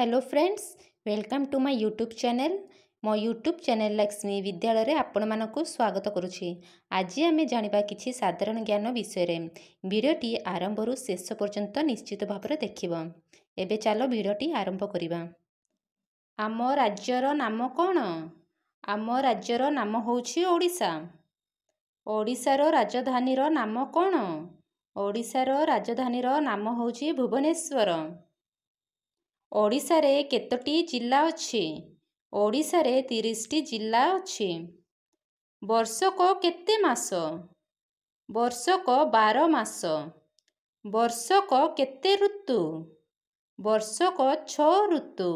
hello friends welcome to my YouTube channel ମୋ YouTube channel Lakshmi ବିଦ୍ୟାଳୟରେ ଆପଣମାନଙ୍କୁ ସ୍ୱାଗତ କରୁଛି ଆଜି ଆମେ ଜାଣିବା କିଛି ସାଧାରଣ ଜ୍ଞାନ ବିଷୟରେ ଭିଡ଼ିଓଟି ଆରମ୍ଭରୁ ଶେଷ ପର୍ଯ୍ୟନ୍ତ ନିଶ୍ଚିତ ଭାବରେ ଦେଖିବ ଏବେ ଚାଲ ଭିଡ଼ିଓଟି ଆରମ୍ଭ କରିବା ଆମ ରାଜ୍ୟର ନାମ କ'ଣ ଆମ ରାଜ୍ୟର ନାମ ହେଉଛି ଓଡ଼ିଶା ଓଡ଼ିଶାର ରାଜଧାନୀର ନାମ କ'ଣ ଓଡ଼ିଶାର ରାଜଧାନୀର ନାମ ହେଉଛି ଭୁବନେଶ୍ୱର ଓଡ଼ିଶାରେ କେତୋଟି ଜିଲ୍ଲା ଅଛି ଓଡ଼ିଶାରେ ତିରିଶଟି ଜିଲ୍ଲା ଅଛି ବର୍ଷକ କେତେ ମାସ ବର୍ଷକ ବାର ମାସ ବର୍ଷକ କେତେ ଋତୁ ବର୍ଷକ ଛଅ ଋତୁ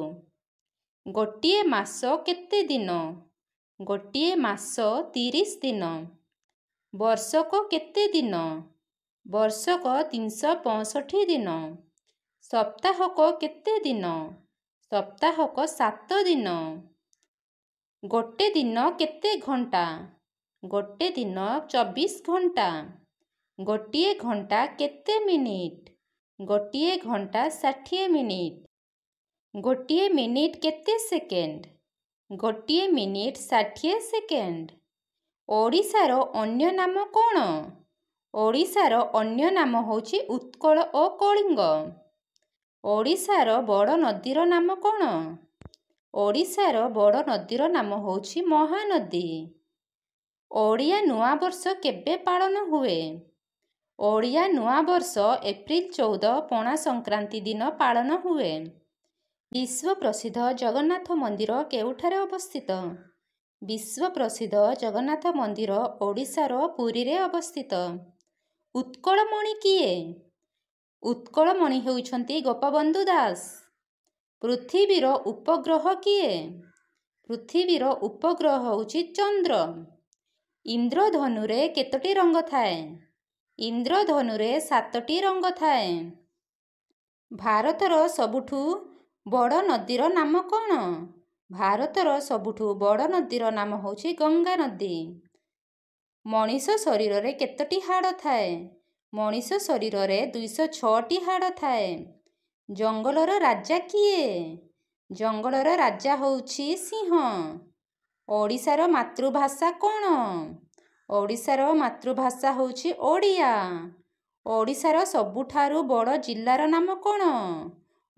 ଗୋଟିଏ ମାସ କେତେ ଦିନ ଗୋଟିଏ ମାସ ତିରିଶ ଦିନ ବର୍ଷକ କେତେ ଦିନ ବର୍ଷକ ତିନିଶହ ପଞ୍ଚଷଠି ଦିନ ସପ୍ତାହକ କେତେ ଦିନ ସପ୍ତାହକ ସାତ ଦିନ ଗୋଟେ ଦିନ କେତେ ଘଣ୍ଟା ଗୋଟେ ଦିନ ଚବିଶ ଘଣ୍ଟା ଗୋଟିଏ ଘଣ୍ଟା କେତେ ମିନିଟ୍ ଗୋଟିଏ ଘଣ୍ଟା ଷାଠିଏ ମିନିଟ୍ ଗୋଟିଏ ମିନିଟ୍ କେତେ ସେକେଣ୍ଡ ଗୋଟିଏ ମିନିଟ୍ ଷାଠିଏ ସେକେଣ୍ଡ ଓଡ଼ିଶାର ଅନ୍ୟ ନାମ କ'ଣ ଓଡ଼ିଶାର ଅନ୍ୟ ନାମ ହେଉଛି ଉତ୍କଳ ଓ କଳିଙ୍ଗ ଓଡ଼ିଶାର ବଡ଼ ନଦୀର ନାମ କ'ଣ ଓଡ଼ିଶାର ବଡ଼ ନଦୀର ନାମ ହେଉଛି ମହାନଦୀ ଓଡ଼ିଆ ନୂଆବର୍ଷ କେବେ ପାଳନ ହୁଏ ଓଡ଼ିଆ ନୂଆବର୍ଷ ଏପ୍ରିଲ ଚଉଦ ପଣା ସଂକ୍ରାନ୍ତି ଦିନ ପାଳନ ହୁଏ ବିଶ୍ୱ ପ୍ରସିଦ୍ଧ ଜଗନ୍ନାଥ ମନ୍ଦିର କେଉଁଠାରେ ଅବସ୍ଥିତ ବିଶ୍ୱ ପ୍ରସିଦ୍ଧ ଜଗନ୍ନାଥ ମନ୍ଦିର ଓଡ଼ିଶାର ପୁରୀରେ ଅବସ୍ଥିତ ଉତ୍କଳମଣି କିଏ ଉତ୍କଳମଣି ହେଉଛନ୍ତି ଗୋପବନ୍ଧୁ ଦାସ ପୃଥିବୀର ଉପଗ୍ରହ କିଏ ପୃଥିବୀର ଉପଗ୍ରହ ହେଉଛି ଚନ୍ଦ୍ର ଇନ୍ଦ୍ରଧନୁରେ କେତୋଟି ରଙ୍ଗ ଥାଏ ଇନ୍ଦ୍ରଧନୁରେ ସାତଟି ରଙ୍ଗ ଥାଏ ଭାରତର ସବୁଠୁ ବଡ଼ ନଦୀର ନାମ କ'ଣ ଭାରତର ସବୁଠୁ ବଡ଼ ନଦୀର ନାମ ହେଉଛି ଗଙ୍ଗା ନଦୀ ମଣିଷ ଶରୀରରେ କେତୋଟି ହାଡ଼ ଥାଏ ମଣିଷ ଶରୀରରେ ଦୁଇଶହ ଛଅଟି ହାଡ଼ ଥାଏ ଜଙ୍ଗଲର ରାଜା କିଏ ଜଙ୍ଗଲର ରାଜା ହେଉଛି ସିଂହ ଓଡ଼ିଶାର ମାତୃଭାଷା କ'ଣ ଓଡ଼ିଶାର ମାତୃଭାଷା ହେଉଛି ଓଡ଼ିଆ ଓଡ଼ିଶାର ସବୁଠାରୁ ବଡ଼ ଜିଲ୍ଲାର ନାମ କ'ଣ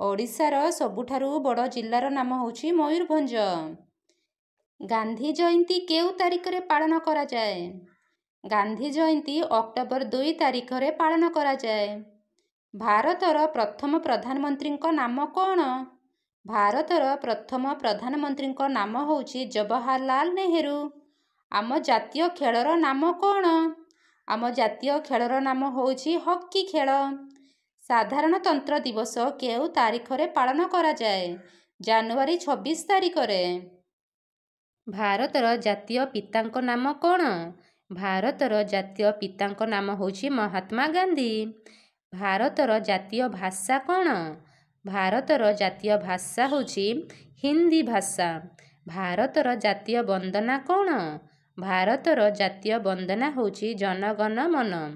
ଓଡ଼ିଶାର ସବୁଠାରୁ ବଡ଼ ଜିଲ୍ଲାର ନାମ ହେଉଛି ମୟୂରଭଞ୍ଜ ଗାନ୍ଧୀ ଜୟନ୍ତୀ କେଉଁ ତାରିଖରେ ପାଳନ କରାଯାଏ ଗାନ୍ଧୀ ଜୟନ୍ତୀ ଅକ୍ଟୋବର ଦୁଇ ତାରିଖରେ ପାଳନ କରାଯାଏ ଭାରତର ପ୍ରଥମ ପ୍ରଧାନମନ୍ତ୍ରୀଙ୍କ ନାମ କ'ଣ ଭାରତର ପ୍ରଥମ ପ୍ରଧାନମନ୍ତ୍ରୀଙ୍କ ନାମ ହେଉଛି ଜବାହାରଲାଲ ନେହେରୁ ଆମ ଜାତୀୟ ଖେଳର ନାମ କ'ଣ ଆମ ଜାତୀୟ ଖେଳର ନାମ ହେଉଛି ହକି ଖେଳ ସାଧାରଣତନ୍ତ୍ର ଦିବସ କେଉଁ ତାରିଖରେ ପାଳନ କରାଯାଏ ଜାନୁଆରୀ ଛବିଶ ତାରିଖରେ ଭାରତର ଜାତୀୟ ପିତାଙ୍କ ନାମ କ'ଣ ଭାରତର ଜାତୀୟ ପିତାଙ୍କ ନାମ ହେଉଛି ମହାତ୍ମା ଗାନ୍ଧୀ ଭାରତର ଜାତୀୟ ଭାଷା କ'ଣ ଭାରତର ଜାତୀୟ ଭାଷା ହେଉଛି ହିନ୍ଦୀ ଭାଷା ଭାରତର ଜାତୀୟ ବନ୍ଦନା କ'ଣ ଭାରତର ଜାତୀୟ ବନ୍ଦନା ହେଉଛି ଜନଗଣ ମନ